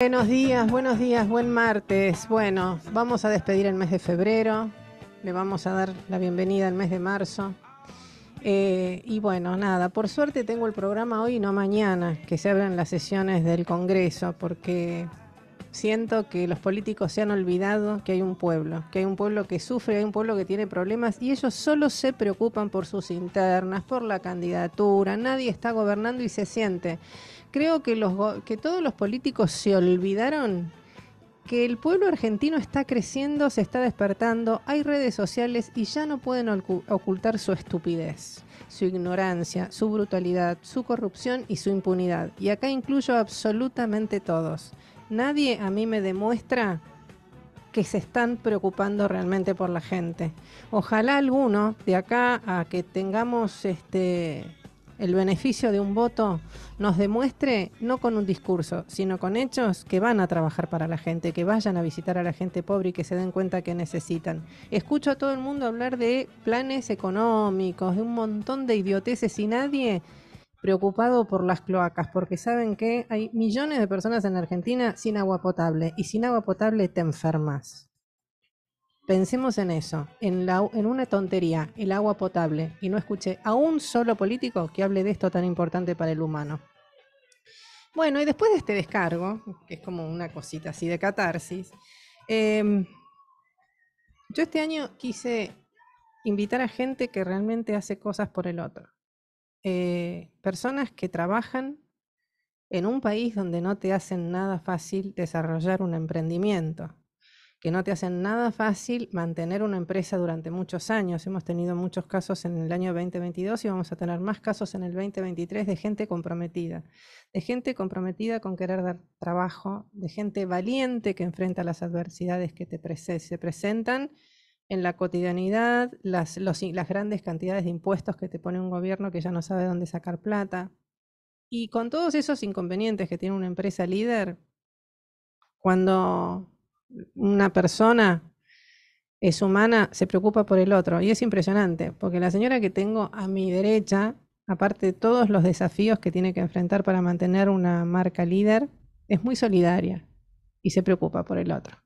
Buenos días, buenos días, buen martes. Bueno, vamos a despedir el mes de febrero, le vamos a dar la bienvenida al mes de marzo. Eh, y bueno, nada, por suerte tengo el programa hoy y no mañana, que se abran las sesiones del Congreso, porque siento que los políticos se han olvidado que hay un pueblo, que hay un pueblo que sufre, hay un pueblo que tiene problemas y ellos solo se preocupan por sus internas, por la candidatura, nadie está gobernando y se siente creo que, los, que todos los políticos se olvidaron que el pueblo argentino está creciendo, se está despertando, hay redes sociales y ya no pueden ocultar su estupidez, su ignorancia, su brutalidad, su corrupción y su impunidad. Y acá incluyo absolutamente todos. Nadie a mí me demuestra que se están preocupando realmente por la gente. Ojalá alguno de acá a que tengamos este el beneficio de un voto nos demuestre, no con un discurso, sino con hechos que van a trabajar para la gente, que vayan a visitar a la gente pobre y que se den cuenta que necesitan. Escucho a todo el mundo hablar de planes económicos, de un montón de idioteces y nadie preocupado por las cloacas, porque saben que hay millones de personas en Argentina sin agua potable y sin agua potable te enfermas. Pensemos en eso, en, una tontería, el agua potable, y no escuché a un solo político que hable de esto tan importante para el humano. Bueno, y después de este descargo, que es como una cosita así de catarsis, em, yo este año quise invitar a gente que realmente hace cosas por el otro. Eh, personas que trabajan en un país donde no te hacen nada fácil desarrollar un emprendimiento, que no te hacen nada fácil mantener una empresa durante muchos años. Hemos tenido muchos casos en el año 2022 y vamos a tener más casos en el 2023 de gente comprometida, de gente comprometida con querer dar trabajo, de gente valiente que enfrenta las adversidades que te se presentan en la cotidianidad, las grandes cantidades de impuestos que te pone un gobierno que ya no sabe dónde sacar plata. Y con todos esos inconvenientes que tiene una empresa líder, cuando una persona es humana, se preocupa por el otro. Y es impresionante, porque la señora que tengo a mi derecha, aparte de todos los desafíos que tiene que enfrentar para mantener una marca líder, es muy solidaria y se preocupa por el otro.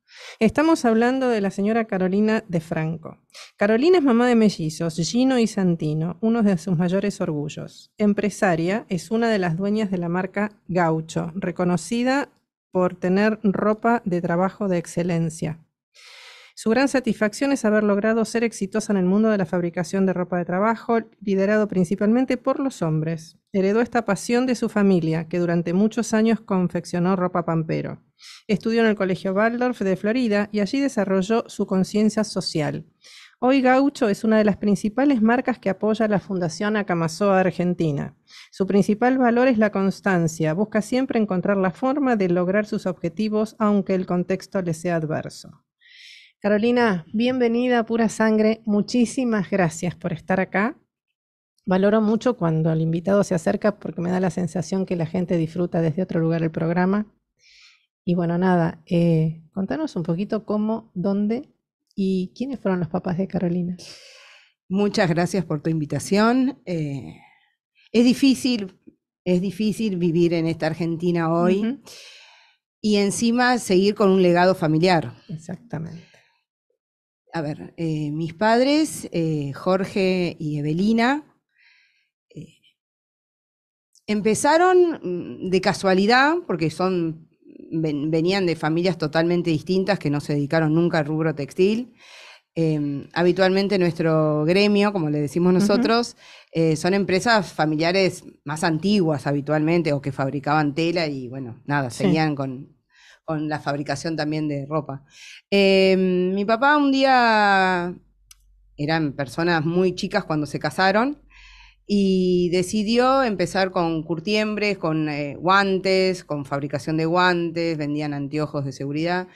Estamos hablando de la señora Carolina de Franco. Carolina es mamá de mellizos, Gino y Santino, uno de sus mayores orgullos. Empresaria, es una de las dueñas de la marca Gaucho, reconocida por tener ropa de trabajo de excelencia. Su gran satisfacción es haber logrado ser exitosa en el mundo de la fabricación de ropa de trabajo, liderado principalmente por los hombres. Heredó esta pasión de su familia, que durante muchos años confeccionó ropa pampero. Estudió en el Colegio Waldorf de Florida y allí desarrolló su conciencia social. Hoy Gaucho es una de las principales marcas que apoya la Fundación Acamazoa Argentina. Su principal valor es la constancia. Busca siempre encontrar la forma de lograr sus objetivos aunque el contexto le sea adverso. Carolina, bienvenida a Pura Sangre. Muchísimas gracias por estar acá. Valoro mucho cuando el invitado se acerca porque me da la sensación que la gente disfruta desde otro lugar el programa. Y bueno, nada, eh, contanos un poquito cómo, dónde ¿Y quiénes fueron los papás de Carolina? Muchas gracias por tu invitación. Eh, es difícil, es difícil vivir en esta Argentina hoy y encima seguir con un legado familiar. Exactamente. A ver, eh, mis padres, eh, Jorge y Evelina, empezaron mm, de casualidad, porque son venían de familias totalmente distintas que no se dedicaron nunca al rubro textil. Em, habitualmente nuestro gremio, como le decimos nosotros, eh, son empresas familiares más antiguas habitualmente o que fabricaban tela y bueno, nada, seguían con, la fabricación también de ropa. Em, mi papá un día, eran personas muy chicas cuando se casaron, y decidió empezar con curtiembres, con eh, guantes, con fabricación de guantes, vendían anteojos de seguridad.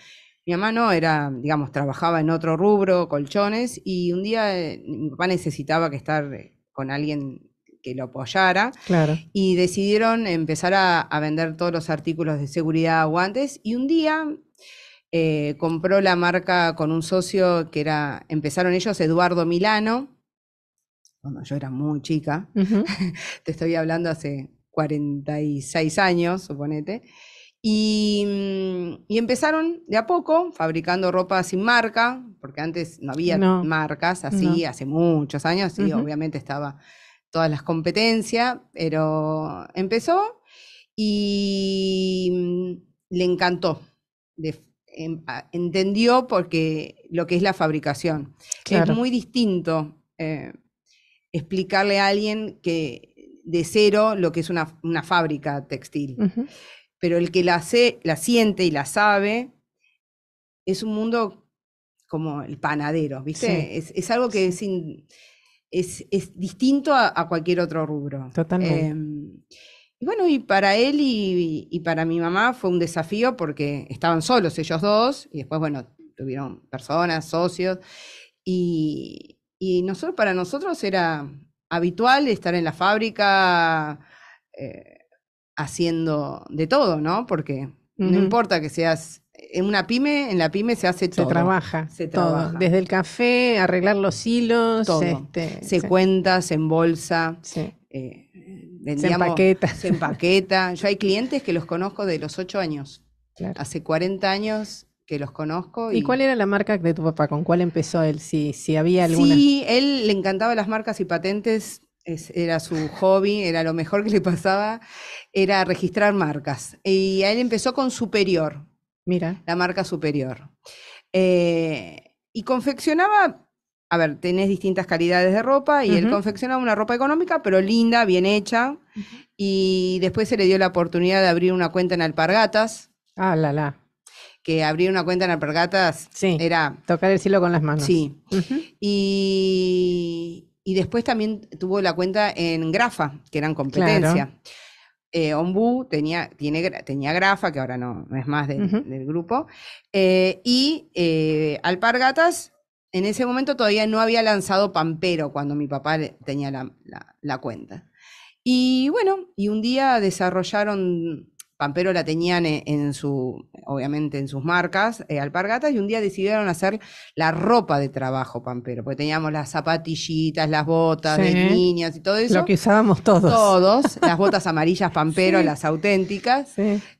Mi mamá no, era, digamos, trabajaba en otro rubro, colchones, y un día eh, mi papá necesitaba que estar eh, con alguien que lo apoyara. Claro. Y decidieron empezar a, vender todos los artículos de seguridad, guantes. Y un día compró la marca con un socio que era, empezaron ellos, Eduardo Milano, cuando yo era muy chica, te estoy hablando hace 46 años, suponete, mm, y, empezaron de a poco fabricando ropa sin marca, porque antes no había marcas así, hace muchos años, y obviamente estaba todas las competencias, pero empezó y mm, le encantó. Em, entendió porque lo que es la fabricación. Es muy distinto eh, explicarle a alguien que de cero lo que es una, fábrica textil. Pero el que la, hace, la siente y la sabe es un mundo como el panadero, ¿viste? Es, algo que es, distinto a, cualquier otro rubro. Totalmente. Em, y bueno, y para él y, y, para mi mamá fue un desafío porque estaban solos ellos dos y después, bueno, tuvieron personas, socios. Y, y nosotros, para nosotros era habitual estar en la fábrica eh, haciendo de todo, ¿no? Porque no importa que seas en eh, una pyme, en la pyme se hace todo. Se trabaja. Se trabaja. Desde el café, arreglar los hilos, todo. Este, se cuenta, se embolsa. Sí. Eh, se empaqueta. Yo hay clientes que los conozco de los ocho años. Hace 40 años que los conozco. Y... cuál era la marca de tu papá? ¿Con cuál empezó él? Si, si había alguna. Sí, él le encantaba las marcas y patentes, era su hobby, era lo mejor que le pasaba, era registrar marcas. Y él empezó con Superior. Mira. La marca Superior. Eh, y confeccionaba, a ver, tenés distintas calidades de ropa y él confeccionaba una ropa económica, pero linda, bien hecha. Y después se le dio la oportunidad de abrir una cuenta en Alpargatas. Ah, la, la que abrir una cuenta en Alpargatas. era... Tocar el con las manos. Sí. y, después también tuvo la cuenta en Grafa, que eran competencia. Claro. Eh, tenía, tenía Grafa, que ahora no, es más del grupo. Eh, y eh, Alpargatas, en ese momento todavía no había lanzado Pampero cuando mi papá tenía la cuenta. Y bueno, y un día desarrollaron Pampero la tenían e, en, su, obviamente en sus marcas, eh, alpargatas, y un día decidieron hacer la ropa de trabajo Pampero, porque teníamos las zapatillitas, las botas de niñas y todo eso. Lo que usábamos todos. Todos, las botas amarillas Pampero, las auténticas.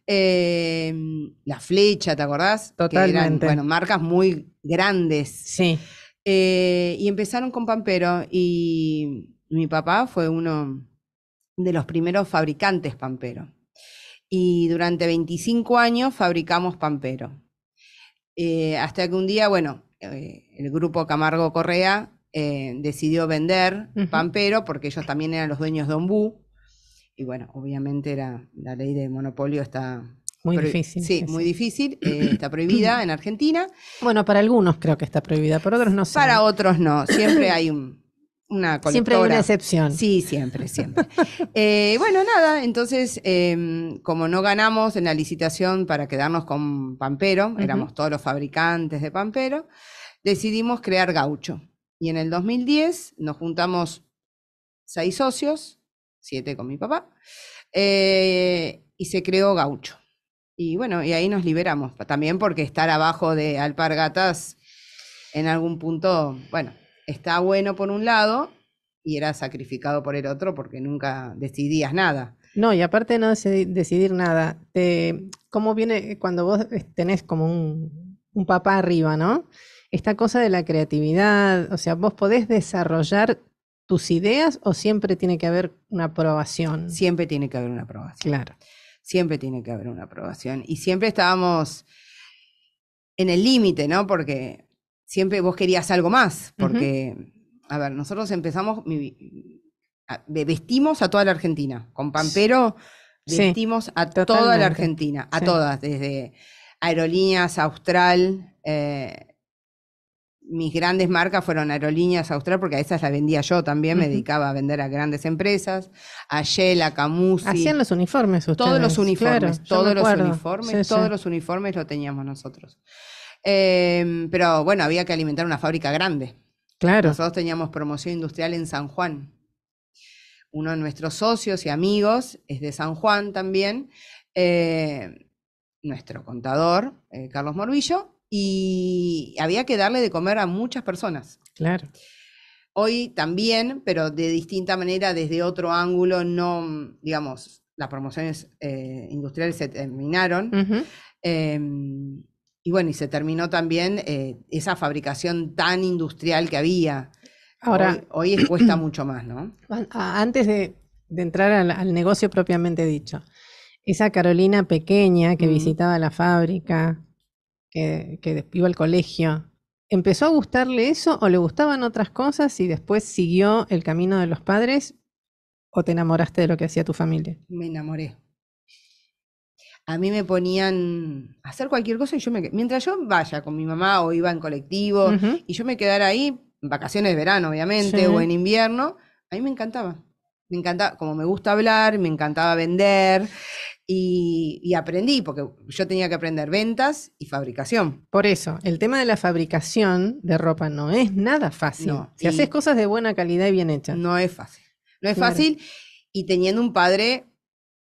Em, la flecha, ¿te acordás? Totalmente. bueno, marcas muy grandes. Sí. Eh, y empezaron con Pampero y mi papá fue uno de los primeros fabricantes Pampero y durante 25 años fabricamos pampero. Eh, hasta que un día, bueno, eh, el grupo Camargo Correa eh, decidió vender pampero porque ellos también eran los dueños de Ombú. Y bueno, obviamente era, la ley de monopolio está muy difícil. Sí, muy difícil. está prohibida en Argentina. Bueno, para algunos creo que está prohibida, para otros no. Para otros no. Siempre hay un, Siempre una excepción. Sí, siempre, siempre. Eh, bueno, nada, entonces, em, como no ganamos en la licitación para quedarnos con Pampero, éramos todos los fabricantes de Pampero, decidimos crear Gaucho. Y en el 2010 nos juntamos seis socios, siete con mi papá, eh, y se creó Gaucho. Y bueno, y ahí nos liberamos, también porque estar abajo de alpargatas en algún punto, bueno, está bueno por un lado y era sacrificado por el otro porque nunca decidías nada. No, y aparte de no decidir nada, te, ¿cómo viene cuando vos tenés como un, un papá arriba, ¿no? Esta cosa de la creatividad, o sea, vos podés desarrollar tus ideas o siempre tiene que haber una aprobación? Siempre tiene que haber una aprobación. Claro. Siempre tiene que haber una aprobación. Y siempre estábamos en el límite, ¿no? Porque siempre vos querías algo más, porque, a ver, nosotros empezamos, vestimos a toda la Argentina, con Pampero vestimos a toda la Argentina, a todas, desde aerolíneas, Austral, eh, mis grandes marcas fueron Aerolíneas Austral, porque a esas las vendía yo también, me dedicaba a vender a grandes empresas, a Shell, a Camus Hacían los uniformes ustedes. Todos los uniformes, todos los uniformes, todos los uniformes lo teníamos nosotros. Em, pero bueno, había que alimentar una fábrica grande. Claro. Nosotros teníamos promoción industrial en San Juan. Uno de nuestros socios y amigos es de San Juan también, eh, nuestro contador, eh, Carlos Morbillo, y había que darle de comer a muchas personas. Claro. Hoy también, pero de distinta manera, desde otro ángulo, no, digamos, las promociones eh, industriales se terminaron. Y bueno, y se terminó también eh, esa fabricación tan industrial que había. Ahora, hoy, cuesta mucho más, ¿no? Antes de, entrar al, negocio propiamente dicho, esa Carolina pequeña que mm. visitaba la fábrica, que, que iba al colegio, ¿empezó a gustarle eso o le gustaban otras cosas y después siguió el camino de los padres o te enamoraste de lo que hacía tu familia? Me enamoré a mí me ponían a hacer cualquier cosa y yo me mientras yo vaya con mi mamá o iba en colectivo y yo me quedara ahí en vacaciones de verano obviamente o en invierno a mí me encantaba me encantaba como me gusta hablar me encantaba vender y, aprendí, porque yo tenía que aprender ventas y fabricación. Por eso, el tema de la fabricación de ropa no es nada fácil. si haces cosas de buena calidad y bien hechas. No es fácil. No es fácil. Y teniendo un padre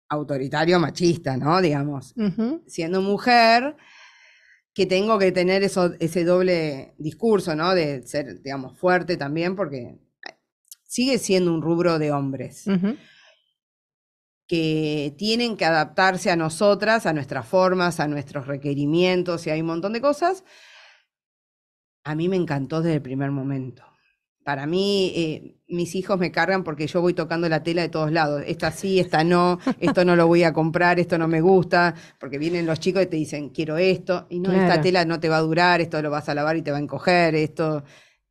autoritario machista, ¿no? Digamos, siendo mujer, que tengo que tener eso, ese doble discurso, ¿no? De ser, digamos, fuerte también, porque sigue siendo un rubro de hombres. que tienen que adaptarse a nosotras, a nuestras formas, a nuestros requerimientos y hay un montón de cosas. A mí me encantó desde el primer momento para mí, eh, mis hijos me cargan porque yo voy tocando la tela de todos lados. Esta sí, esta no, esto no lo voy a comprar, esto no me gusta, porque vienen los chicos y te dicen, quiero esto, y no, esta tela no te va a durar, esto lo vas a lavar y te va a encoger, esto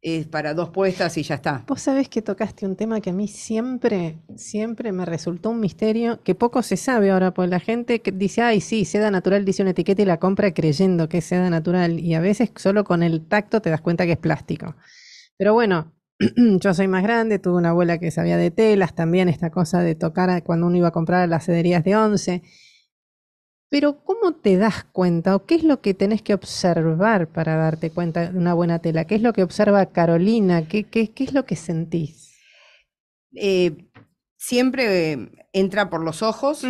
es para dos puestas y ya está. Vos sabés que tocaste un tema que a mí siempre, siempre me resultó un misterio, que poco se sabe ahora, porque la gente que dice, ay, sí, seda natural, dice una etiqueta y la compra creyendo que es seda natural, y a veces solo con el tacto te das cuenta que es plástico. Pero bueno, yo soy más grande, tuve una abuela que sabía de telas, también esta cosa de tocar cuando uno iba a comprar las cederías de once. Pero ¿cómo te das cuenta o qué es lo que tenés que observar para darte cuenta de una buena tela? ¿Qué es lo que observa Carolina? ¿Qué, qué, es lo que sentís? Eh, siempre eh, entra por los ojos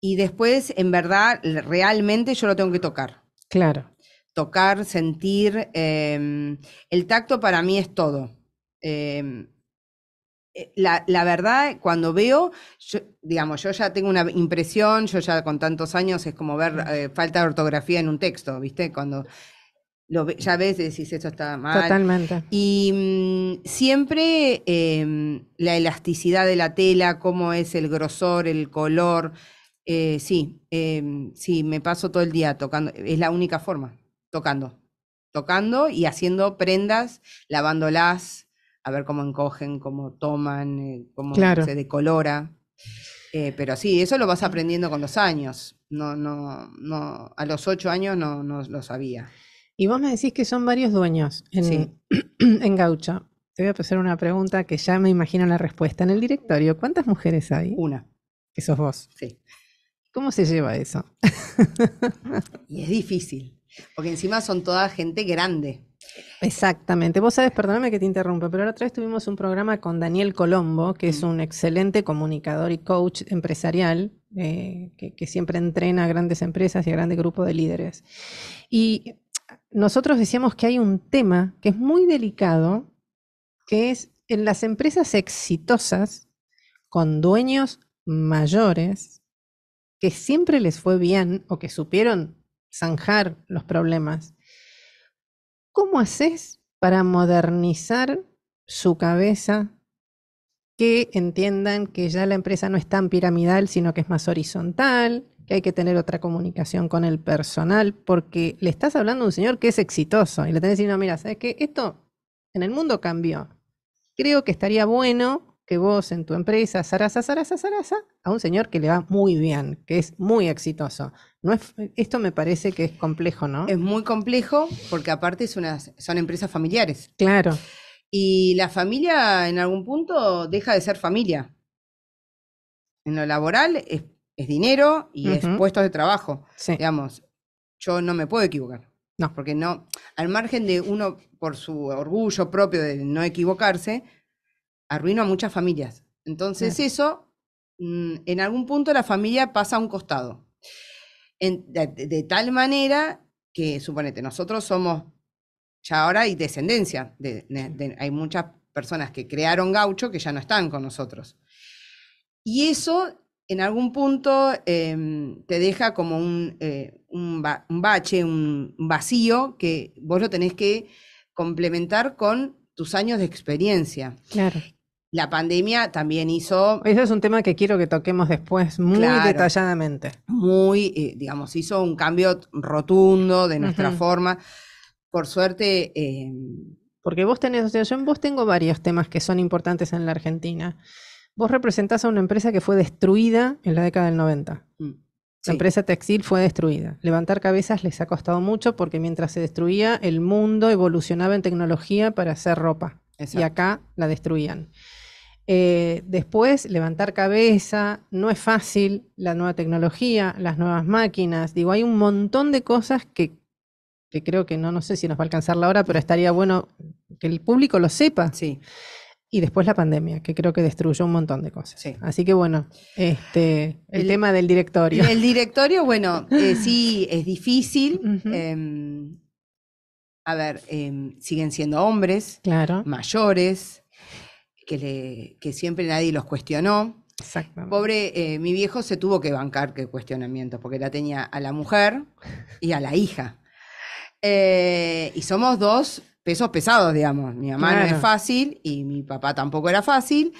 y después, en verdad, realmente yo lo tengo que tocar. Claro tocar, sentir. Em, el tacto para mí es todo. Em, eh, la, verdad, cuando veo, digamos, yo ya tengo una impresión, yo ya con tantos años es como ver eh, falta de ortografía en un texto, ¿viste? Cuando lo ya ves, decís, eso está mal. Totalmente. Y mm, siempre em, la elasticidad de la tela, cómo es el grosor, el color. Eh, sí, sí, me paso todo el día tocando, es la única forma tocando, tocando y haciendo prendas, lavándolas, a ver cómo encogen, cómo toman, eh, cómo se decolora. Eh, pero sí, eso lo vas aprendiendo con los años. No, no, no, a los ocho años no, no lo sabía. Y vos me decís que son varios dueños en, en Gaucho. Te voy a pasar una pregunta que ya me imagino la respuesta. En el directorio, ¿cuántas mujeres hay? Una. Que sos vos. Sí. ¿Cómo se lleva eso? y es difícil. Porque encima son toda gente grande. Exactamente. Vos sabés, perdóname que te interrumpa, pero la otra vez tuvimos un programa con Daniel Colombo, que es mm. un excelente comunicador y coach empresarial, eh, que, que, siempre entrena a grandes empresas y a grandes grupos de líderes. Y nosotros decíamos que hay un tema que es muy delicado, que es en las empresas exitosas, con dueños mayores, que siempre les fue bien o que supieron zanjar los problemas. ¿Cómo haces para modernizar su cabeza que entiendan que ya la empresa no es tan piramidal, sino que es más horizontal, que hay que tener otra comunicación con el personal, porque le estás hablando a un señor que es exitoso y le tenés diciendo, mira, ¿sabes qué? Esto en el mundo cambió. Creo que estaría bueno que vos en tu empresa, zaraza, zaraza, zaraza, a un señor que le va muy bien, que es muy exitoso. No es, esto me parece que es complejo, ¿no? Es muy complejo porque aparte son empresas familiares. Claro. Y la familia en algún punto deja de ser familia. En lo laboral es, dinero y es puestos de trabajo. Digamos, yo no me puedo equivocar. No. Porque no, al margen de uno por su orgullo propio de no equivocarse, Arruino a muchas familias. Entonces eso, mm, en algún punto la familia pasa a un costado. de, tal manera que, suponete, nosotros somos ya ahora y descendencia. hay muchas personas que crearon gaucho que ya no están con nosotros. Y eso en algún punto em, te deja como un, eh, bache, un, un vacío que vos lo tenés que complementar con tus años de experiencia. Claro la pandemia también hizo... Ese es un tema que quiero que toquemos después muy detalladamente. Muy, eh, digamos, hizo un cambio rotundo de nuestra forma. Por suerte... Eh, porque vos tenés, asociación, vos tengo varios temas que son importantes en la Argentina. Vos representás a una empresa que fue destruida en la década del 90. Mm, la empresa textil fue destruida. Levantar cabezas les ha costado mucho porque mientras se destruía, el mundo evolucionaba en tecnología para hacer ropa. Y acá la destruían. Eh, después, levantar cabeza, no es fácil, la nueva tecnología, las nuevas máquinas, digo, hay un montón de cosas que, creo que no, no sé si nos va a alcanzar la hora, pero estaría bueno que el público lo sepa. Sí. Y después la pandemia, que creo que destruyó un montón de cosas. Sí. Así que bueno, este, el, tema del directorio. El directorio, bueno, eh, sí, es difícil. Em, a ver, em, siguen siendo hombres, claro. mayores, que, siempre nadie los cuestionó. Pobre, eh, mi viejo se tuvo que bancar que cuestionamiento, porque la tenía a la mujer y a la hija. Eh, y somos dos pesos pesados, digamos. Mi mamá no es fácil y mi papá tampoco era fácil.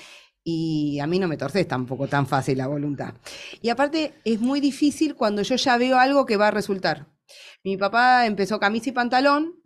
Y a mí no me torces tampoco tan fácil la voluntad. Y aparte es muy difícil cuando yo ya veo algo que va a resultar. Mi papá empezó camisa y pantalón,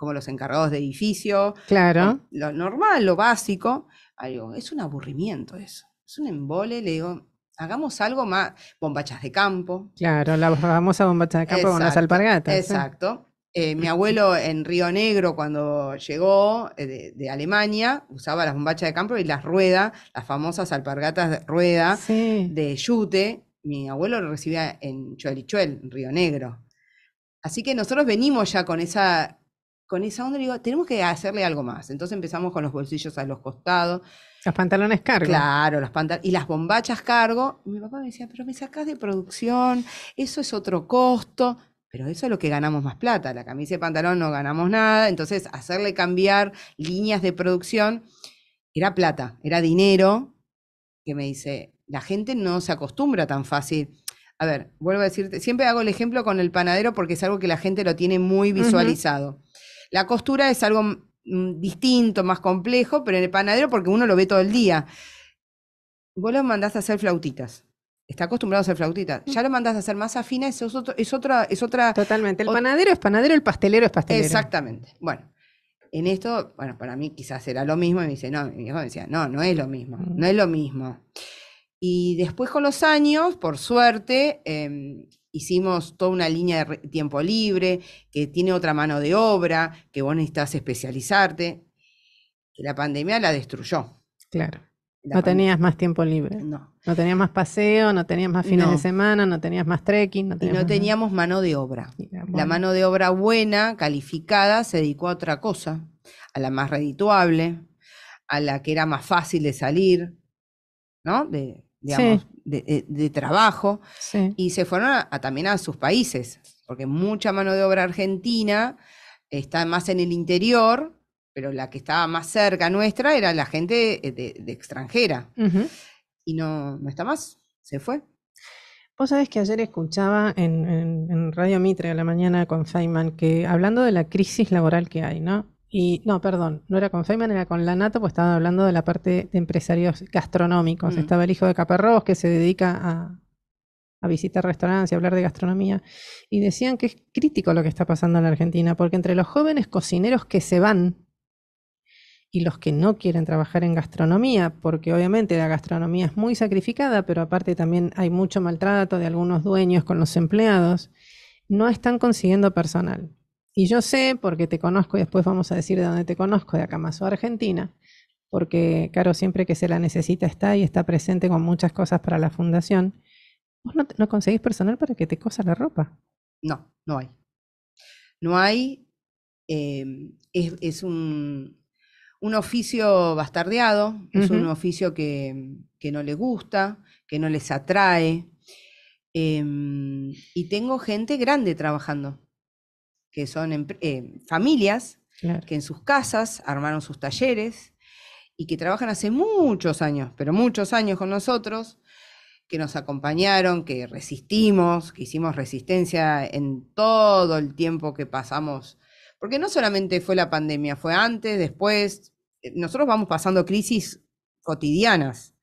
como los encargados de edificio. Claro. Lo normal, lo básico. Algo, ah, es un aburrimiento eso. Es un embole, le digo, hagamos algo más, bombachas de campo. Claro, la famosa bombachas de campo con las alpargatas. ¿eh? Exacto. Eh, mi abuelo en Río Negro, cuando llegó eh, de, Alemania, usaba las bombachas de campo y las ruedas, las famosas alpargatas de rueda de yute. Mi abuelo lo recibía en Chuelichuel, en Río Negro. Así que nosotros venimos ya con esa con esa onda, digo, tenemos que hacerle algo más. Entonces empezamos con los bolsillos a los costados. Los pantalones cargo. Claro, las pantalones. Y las bombachas cargo. mi papá me decía, pero me sacás de producción, eso es otro costo. Pero eso es lo que ganamos más plata. La camisa y pantalón no ganamos nada. Entonces, hacerle cambiar líneas de producción era plata, era dinero. Que me dice, la gente no se acostumbra tan fácil. A ver, vuelvo a decirte, siempre hago el ejemplo con el panadero porque es algo que la gente lo tiene muy visualizado. La costura es algo mm, distinto, más complejo, pero en el panadero porque uno lo ve todo el día. Vos lo mandás a hacer flautitas. Está acostumbrado a hacer flautitas. Mm. Ya lo mandás a hacer más afina, es, es otra, es otra. Totalmente. El panadero es panadero, el pastelero es pastelero. Exactamente. Bueno, en esto, bueno, para mí quizás era lo mismo. Y me dice, no, mi hijo me decía, no, no es lo mismo, mm. no es lo mismo. Y después con los años, por suerte, em, hicimos toda una línea de tiempo libre, que tiene otra mano de obra, que vos necesitas especializarte. Que la pandemia la destruyó. Claro. no tenías más tiempo libre. No. No tenías más paseo, no tenías más fines de semana, no tenías más trekking. No y no teníamos mano de obra. La mano de obra buena, calificada, se dedicó a otra cosa, a la más redituable, a la que era más fácil de salir, ¿no? digamos, eh, de, trabajo, y se fueron a, también a sus países, porque mucha mano de obra argentina está más en el interior, pero la que estaba más cerca nuestra era la gente eh, de, extranjera. Y no, no está más, se fue. Vos sabés que ayer escuchaba en, Radio Mitre a la mañana con Feynman que hablando de la crisis laboral que hay, ¿no? Y no, perdón, no era con Feynman, era con Lanato, pues estaban hablando de la parte de empresarios gastronómicos. Mm. Estaba el hijo de Caparrós que se dedica a visitar restaurantes y hablar de gastronomía. Y decían que es crítico lo que está pasando en la Argentina, porque entre los jóvenes cocineros que se van y los que no quieren trabajar en gastronomía, porque obviamente la gastronomía es muy sacrificada, pero aparte también hay mucho maltrato de algunos dueños con los empleados, no están consiguiendo personal. Y yo sé, porque te conozco y después vamos a decir de dónde te conozco, de o Argentina, porque claro, siempre que se la necesita está y está presente con muchas cosas para la fundación. ¿Vos no, conseguís personal para que te cosa la ropa? No, no hay. No hay. Em, es, un, oficio bastardeado, es un oficio que, no le gusta, que no les atrae. Em, y tengo gente grande trabajando que son eh, familias que en sus casas armaron sus talleres y que trabajan hace muchos años, pero muchos años con nosotros, que nos acompañaron, que resistimos, que hicimos resistencia en todo el tiempo que pasamos, porque no solamente fue la pandemia, fue antes, después, eh, nosotros vamos pasando crisis cotidianas.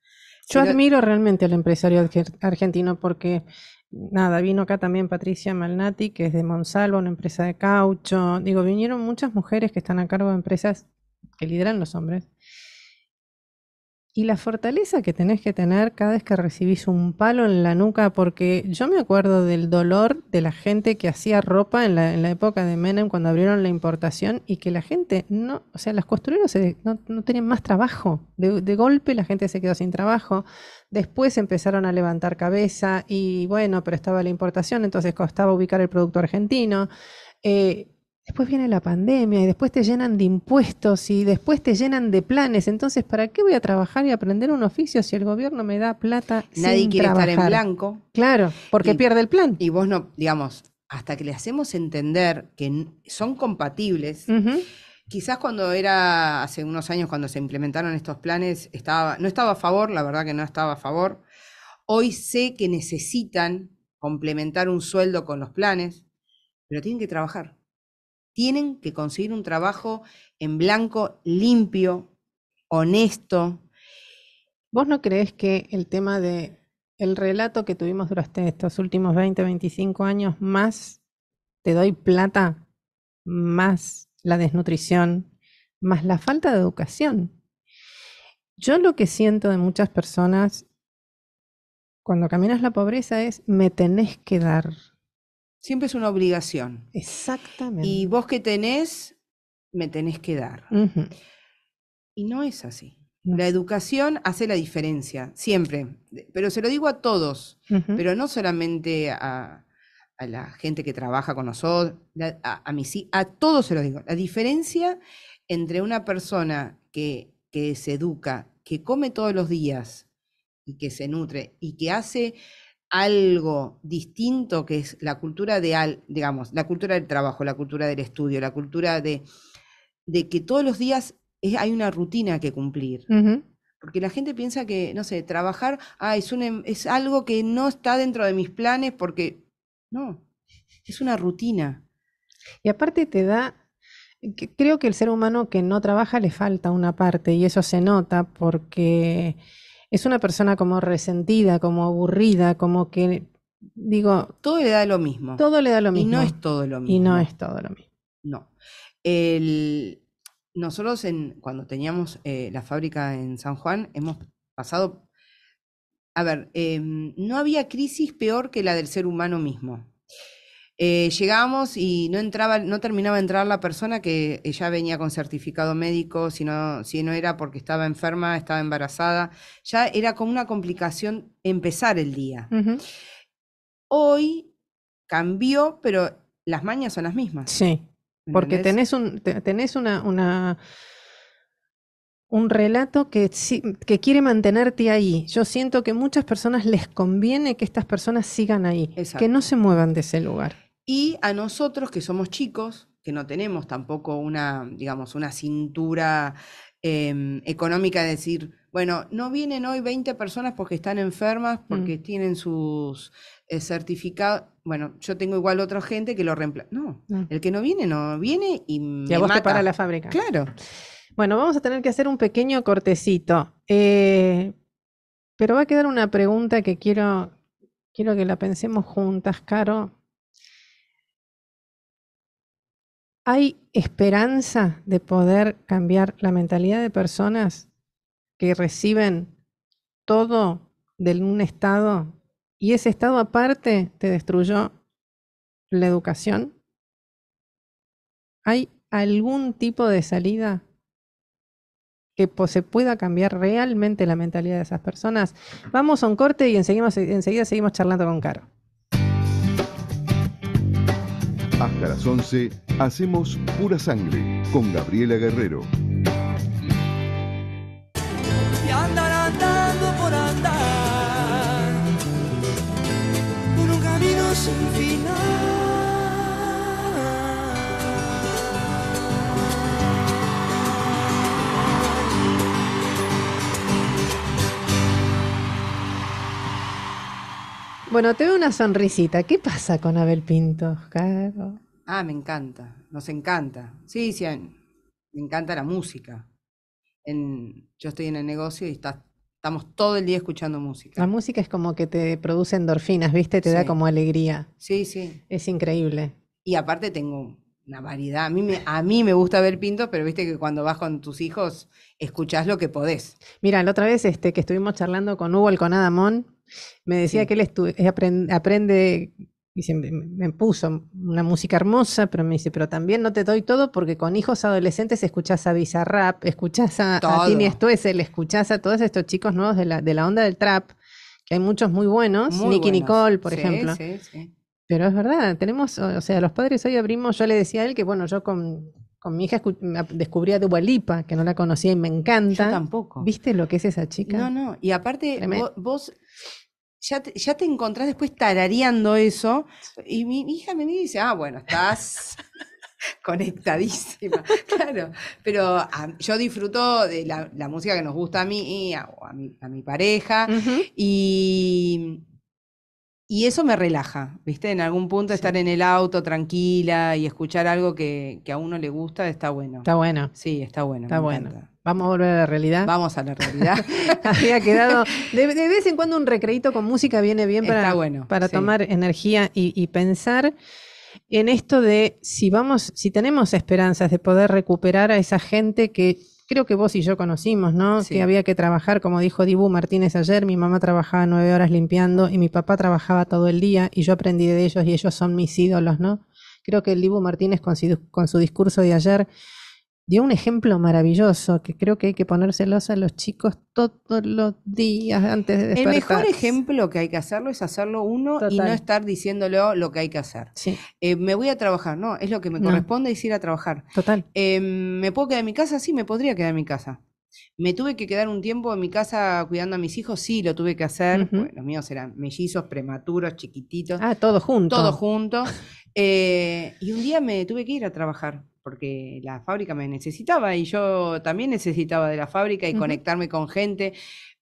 Yo admiro realmente al empresario argentino porque nada, vino acá también Patricia Malnati, que es de Monsalvo, una empresa de caucho. Digo, vinieron muchas mujeres que están a cargo de empresas que lideran los hombres y la fortaleza que tenés que tener cada vez que recibís un palo en la nuca, porque yo me acuerdo del dolor de la gente que hacía ropa en la, época de Menem cuando abrieron la importación y que la gente no, o sea, las costureras no, tenían más trabajo. De, golpe la gente se quedó sin trabajo. Después empezaron a levantar cabeza y bueno, pero estaba la importación, entonces costaba ubicar el producto argentino. Eh, Después viene la pandemia y después te llenan de impuestos y después te llenan de planes. Entonces, ¿para qué voy a trabajar y aprender un oficio si el gobierno me da plata? Nadie quiere estar en blanco. Claro, porque pierde el plan. Y vos no, digamos, hasta que le hacemos entender que son compatibles. Quizás cuando era hace unos años cuando se implementaron estos planes estaba no estaba a favor, la verdad que no estaba a favor. Hoy sé que necesitan complementar un sueldo con los planes, pero tienen que trabajar tienen que conseguir un trabajo en blanco, limpio, honesto. ¿Vos no crees que el tema de el relato que tuvimos durante estos últimos 20, 25 años, más te doy plata, más la desnutrición, más la falta de educación? Yo lo que siento de muchas personas cuando caminas la pobreza es me tenés que dar, Siempre es una obligación. Exactamente. Y vos que tenés, me tenés que dar. Y no es así. La educación hace la diferencia, siempre. Pero se lo digo a todos, pero no solamente a, la gente que trabaja con nosotros, a, mí sí, a todos se lo digo. La diferencia entre una persona que se educa, que come todos los días y que se nutre y que hace algo distinto que es la cultura de, al, digamos, la cultura del trabajo, la cultura del estudio, la cultura de, de que todos los días hay una rutina que cumplir. Porque la gente piensa que, no sé, trabajar ah, es, un, em, es algo que no está dentro de mis planes porque, no, es una rutina. Y aparte te da Creo que el ser humano que no trabaja le falta una parte y eso se nota porque es una persona como resentida, como aburrida, como que, digo... Todo le da lo mismo. Todo le da lo mismo. Y no es todo lo mismo. Y no es todo lo mismo. No. nosotros cuando teníamos eh, la fábrica en San Juan, hemos pasado... A ver, em, no había crisis peor que la del ser humano mismo. Eh, llegamos y no entraba, no terminaba de entrar la persona que eh, ya venía con certificado médico, si no, si no era porque estaba enferma, estaba embarazada. Ya era como una complicación empezar el día. Hoy cambió, pero las mañas son las mismas. Sí. Porque tenés un, una, un relato que, que, quiere mantenerte ahí. Yo siento que muchas personas les conviene que estas personas sigan ahí, que no se muevan de ese lugar. Y a nosotros que somos chicos, que no tenemos tampoco una, digamos, una cintura em, económica de decir, bueno, no vienen hoy 20 personas porque están enfermas, mm. porque tienen sus eh, certificados. Bueno, yo tengo igual otra gente que lo reemplaza. No, el que no viene, no viene y. Y a vos Te para la fábrica. Claro. Bueno, vamos a tener que hacer un pequeño cortecito. Eh, pero va a quedar una pregunta que quiero, quiero que la pensemos juntas, Caro, ¿Hay esperanza de poder cambiar la mentalidad de personas que reciben todo de un Estado y ese Estado aparte te destruyó la educación? ¿Hay algún tipo de salida que se pueda cambiar realmente la mentalidad de esas personas? Vamos a un corte y enseguida, enseguida seguimos charlando con Caro. Hasta las 11 hacemos pura sangre con Gabriela Guerrero. Y por andar por un camino sin Bueno, te veo una sonrisita. ¿Qué pasa con Abel Pinto, Caro? Ah, me encanta, nos encanta. Sí, sí, me encanta la música. yo estoy en el negocio y estamos todo el día escuchando música. La música es como que te produce endorfinas, ¿viste? Te da como alegría. Sí, sí. Es increíble. Y aparte tengo una variedad. A mí, me, gusta Abel Pinto, pero viste que cuando vas con tus hijos escuchás lo que podés. Mira, la otra vez este, que estuvimos charlando con Hugo Alconadamón, me decía que él eh, aprende, me puso una música hermosa, pero me dice, pero también no te doy todo porque con hijos adolescentes escuchás a Bizarrap, escuchás a, Tini le escuchás a todos estos chicos nuevos de la, de la onda del trap, que hay muchos muy buenos, Nicky Nicole, por ejemplo. Pero es verdad, tenemos, o sea, los padres hoy abrimos, yo le decía a él que, bueno, yo con con mi hija descubrí a Dualipa, que no la conocía y me encanta. Yo tampoco. ¿Viste lo que es esa chica? No, no. Y aparte, vos, ya, te, ya te encontrás después tarareando eso. Y mi, hija me dice, ah, bueno, estás conectadísima. claro. Pero ah, yo disfruto de la, música que nos gusta a mí, a, a, mi, pareja. Y y eso me relaja, ¿viste? En algún punto estar en el auto tranquila y escuchar algo que, a uno le gusta está bueno. Está bueno. Sí, está bueno. Está bueno. Vamos a volver a la realidad. Vamos a la realidad. Había quedado. De, vez en cuando un recreito con música viene bien para, para tomar energía y, y pensar en esto de si vamos, si tenemos esperanzas de poder recuperar a esa gente que creo que vos y yo conocimos, ¿no? Que había que trabajar, como dijo Dibu Martínez ayer, mi mamá trabajaba nueve horas limpiando y mi papá trabajaba todo el día y yo aprendí de ellos y ellos son mis ídolos, ¿no? Creo que el Dibu Martínez con su discurso de ayer dio un ejemplo maravilloso que creo que hay que ponérselos a los chicos todos los días antes de despertar. El mejor ejemplo que hay que hacerlo es hacerlo uno y no estar diciéndolo lo que hay que hacer. Eh, me voy a trabajar, no, es lo que me corresponde es ir a trabajar. Total. Em, ¿Me puedo quedar en mi casa? Sí, me podría quedar en mi casa. ¿Me tuve que quedar un tiempo en mi casa cuidando a mis hijos? Sí, lo tuve que hacer. los míos eran mellizos, prematuros, chiquititos. Ah, todos juntos. Todos juntos. Eh, y un día me tuve que ir a trabajar porque la fábrica me necesitaba y yo también necesitaba de la fábrica y conectarme con gente,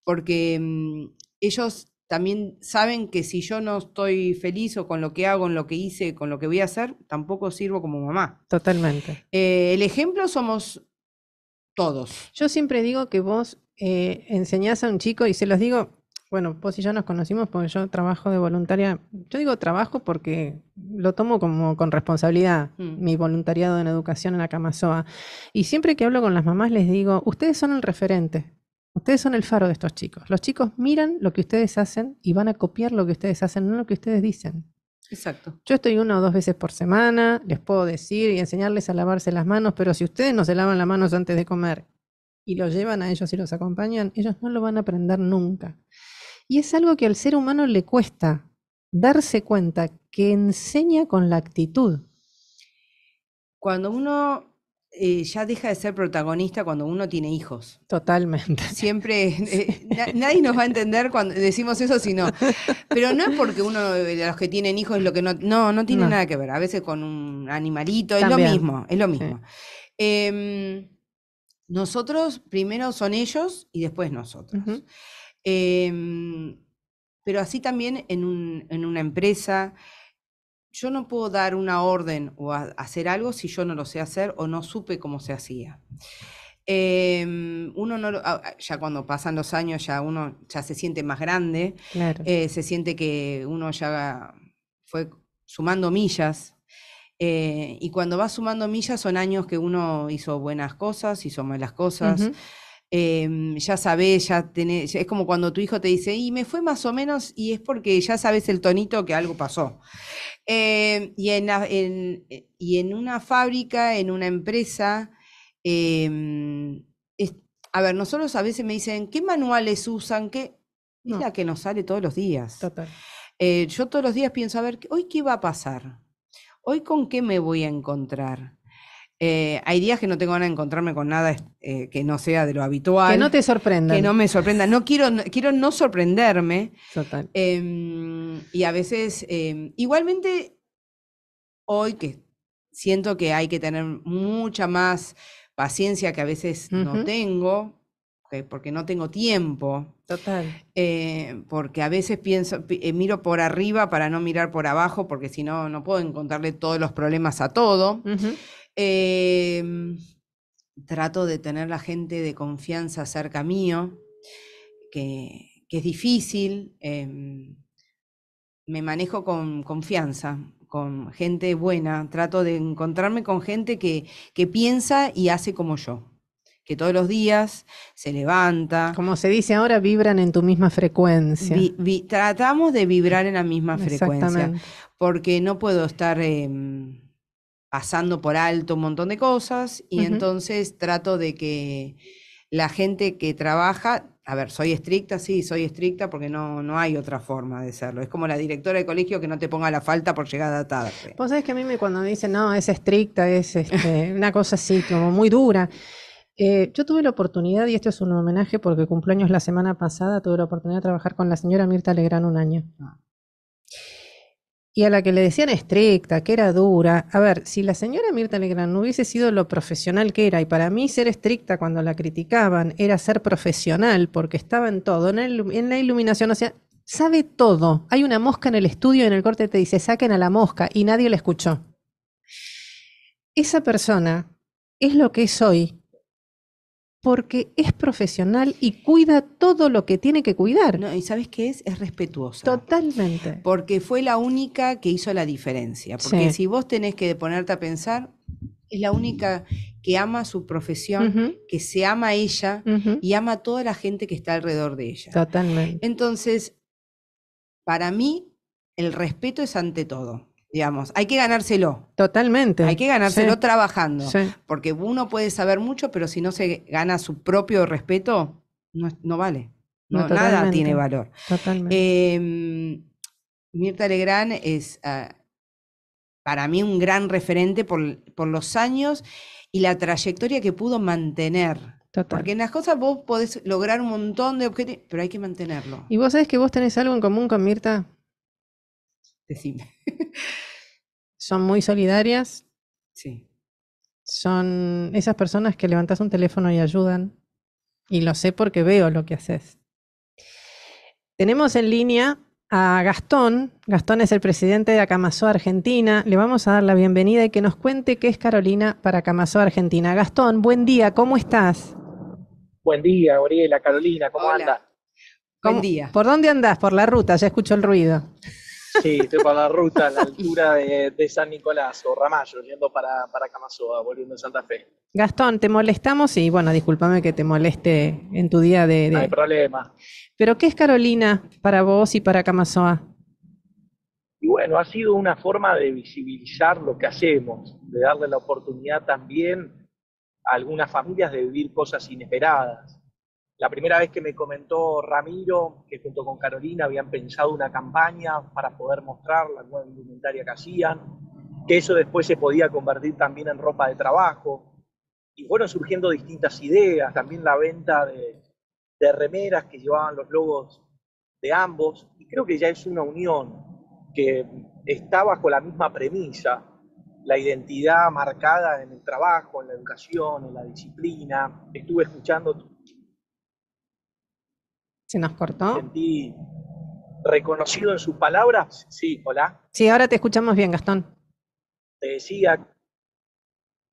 porque mm, ellos también saben que si yo no estoy feliz o con lo que hago, con lo que hice, con lo que voy a hacer, tampoco sirvo como mamá. Totalmente. Eh, el ejemplo somos todos. Yo siempre digo que vos eh, enseñás a un chico, y se los digo bueno, vos y yo nos conocimos porque yo trabajo de voluntaria. Yo digo trabajo porque lo tomo como con responsabilidad, mm. mi voluntariado en educación en la Camasoa. Y siempre que hablo con las mamás les digo, ustedes son el referente, ustedes son el faro de estos chicos. Los chicos miran lo que ustedes hacen y van a copiar lo que ustedes hacen, no lo que ustedes dicen. Exacto. Yo estoy una o dos veces por semana, les puedo decir y enseñarles a lavarse las manos, pero si ustedes no se lavan las manos antes de comer y lo llevan a ellos y los acompañan, ellos no lo van a aprender nunca. Y es algo que al ser humano le cuesta darse cuenta, que enseña con la actitud. Cuando uno eh, ya deja de ser protagonista cuando uno tiene hijos. Totalmente. Siempre, eh, nadie nos va a entender cuando decimos eso, sino, pero no es porque uno de los que tienen hijos es lo que no, no, no tiene nada que ver. A veces con un animalito, es lo mismo, es lo mismo. Em, nosotros primero son ellos y después nosotros. Eh, pero así también en, un, en, una empresa, yo no puedo dar una orden o hacer algo si yo no lo sé hacer o no supe cómo se hacía. Eh, uno no ya cuando pasan los años ya uno ya se siente más grande, eh, se siente que uno ya fue sumando millas, eh, y cuando va sumando millas son años que uno hizo buenas cosas, hizo malas cosas, Em, ya sabes ya tenés, es como cuando tu hijo te dice, y me fue más o menos, y es porque ya sabes el tonito que algo pasó. Em, y, en, eh, y, en, una fábrica, en una empresa, em, a ver, nosotros a veces me dicen, ¿qué manuales usan? ¿Qué? la que nos sale todos los días. Eh, yo todos los días pienso, a ver, ¿hoy qué va a pasar? ¿Hoy con qué me voy a encontrar? Eh, hay días que no tengo ganas de encontrarme con nada eh, que no sea de lo habitual. Que no te sorprenda. Que no me sorprenda. No quiero, no, quiero no sorprenderme. Total. Em, y a veces, em, igualmente, hoy que siento que hay que tener mucha más paciencia que a veces no tengo, porque no tengo tiempo. Total. Eh, porque a veces pienso, miro por arriba para no mirar por abajo, porque si no, no puedo encontrarle todos los problemas a todo. Em, trato de tener la gente de confianza cerca mío, que, es difícil. Em, me manejo con confianza, con gente buena. Trato de encontrarme con gente que, piensa y hace como yo que todos los días se levanta. Como se dice ahora, vibran en tu misma frecuencia. tratamos de vibrar en la misma frecuencia, porque no puedo estar em, pasando por alto un montón de cosas y entonces trato de que la gente que trabaja, a ver, soy estricta, sí, soy estricta porque no, hay otra forma de serlo. Es como la directora de colegio que no te ponga la falta por llegar a tarde. Vos sabés que a mí me, cuando me dicen, no, es estricta, es este, una cosa así como muy dura. Eh, yo tuve la oportunidad, y esto es un homenaje porque años la semana pasada, tuve la oportunidad de trabajar con la señora Mirta Legrán un año. Ah y a la que le decían estricta, que era dura. A ver, si la señora Mirta Legrand no hubiese sido lo profesional que era, y para mí ser estricta cuando la criticaban era ser profesional, porque estaba en todo, en, la iluminación, o sea, sabe todo. Hay una mosca en el estudio y en el corte te dice, saquen a la mosca, y nadie la escuchó. Esa persona es lo que es hoy porque es profesional y cuida todo lo que tiene que cuidar. No, y sabes qué es, es respetuosa. Totalmente. Porque fue la única que hizo la diferencia. Porque si vos tenés que ponerte a pensar, es la única que ama su profesión, que se ama a ella y ama a toda la gente que está alrededor de ella. Totalmente. Entonces, para mí, el respeto es ante todo digamos. Hay que ganárselo. Totalmente. Hay que ganárselo trabajando. Porque uno puede saber mucho, pero si no se gana su propio respeto, no, vale. nada tiene valor. Totalmente. Em, Mirta Legrand es ah, para mí un gran referente por, los años y la trayectoria que pudo mantener. Total. Porque en las cosas vos podés lograr un montón de objetivos, pero hay que mantenerlo. ¿Y vos sabés que vos tenés algo en común con Mirta? Decime. Son muy solidarias. Sí. Son esas personas que levantas un teléfono y ayudan. Y lo sé porque veo lo que haces. Tenemos en línea a Gastón. Gastón es el presidente de Acamazó Argentina. Le vamos a dar la bienvenida y que nos cuente qué es Carolina para Acamazó Argentina. Gastón, buen día, ¿cómo estás? Buen día, Gabriela, Carolina, ¿cómo andas? Buen día. ¿Por dónde andás? Por la ruta, ya escucho el ruido. Sí, estoy para la ruta a la altura de, San Nicolás o Ramallo, yendo para, para Camasoa, volviendo a Santa Fe. Gastón, te molestamos y bueno, discúlpame que te moleste en tu día de, No hay problema. Pero ¿qué es Carolina para vos y para Camasoa? Y bueno, ha sido una forma de visibilizar lo que hacemos, de darle la oportunidad también a algunas familias de vivir cosas inesperadas la primera vez que me comentó Ramiro, que junto con Carolina habían pensado una campaña para poder mostrar la nueva indumentaria que hacían, que eso después se podía convertir también en ropa de trabajo. Y fueron surgiendo distintas ideas, también la venta de, remeras que llevaban los logos de ambos. Y creo que ya es una unión que está bajo la misma premisa, la identidad marcada en el trabajo, en la educación, en la disciplina. Estuve escuchando nos cortó. sentí reconocido en sus palabras. Sí, hola. Sí, ahora te escuchamos bien, Gastón. Te decía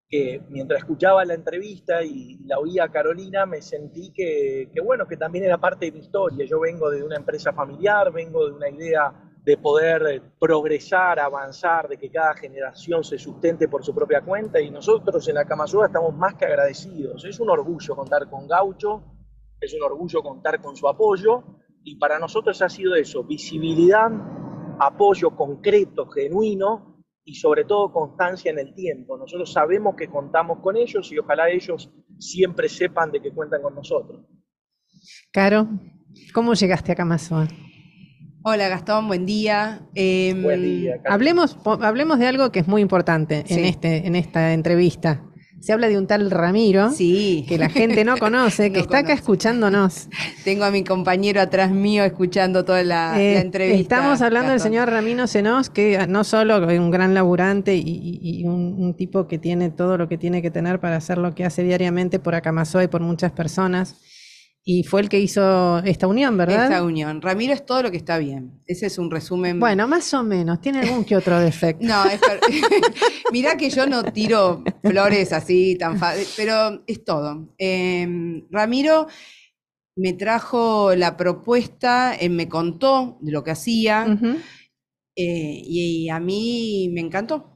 que mientras escuchaba la entrevista y la oía Carolina, me sentí que, bueno, que también era parte de mi historia. Yo vengo de una empresa familiar, vengo de una idea de poder progresar, avanzar, de que cada generación se sustente por su propia cuenta y nosotros en la Camasuda estamos más que agradecidos. Es un orgullo contar con Gaucho, es un orgullo contar con su apoyo y para nosotros ha sido eso, visibilidad, apoyo concreto, genuino y sobre todo constancia en el tiempo. Nosotros sabemos que contamos con ellos y ojalá ellos siempre sepan de que cuentan con nosotros. Caro, ¿cómo llegaste a Mazo? Hola Gastón, buen día. buen día. Em, hablemos, hablemos de algo que es muy importante en, este, en esta entrevista. Se habla de un tal Ramiro, sí. que la gente no conoce, que está acá escuchándonos. Tengo a mi compañero atrás mío escuchando toda la, eh, entrevista. Estamos hablando del señor Ramiro Senós, que no solo es un gran laburante y, un, tipo que tiene todo lo que tiene que tener para hacer lo que hace diariamente por Acamazoa y por muchas personas y fue el que hizo esta unión, ¿verdad? Esta unión. Ramiro es todo lo que está bien. Ese es un resumen. Bueno, más o menos. Tiene algún que otro defecto. no, es mirá que yo no tiro flores así tan fácil, pero es todo. Em, Ramiro me trajo la propuesta, em, me contó de lo que hacía eh, y a mí me encantó.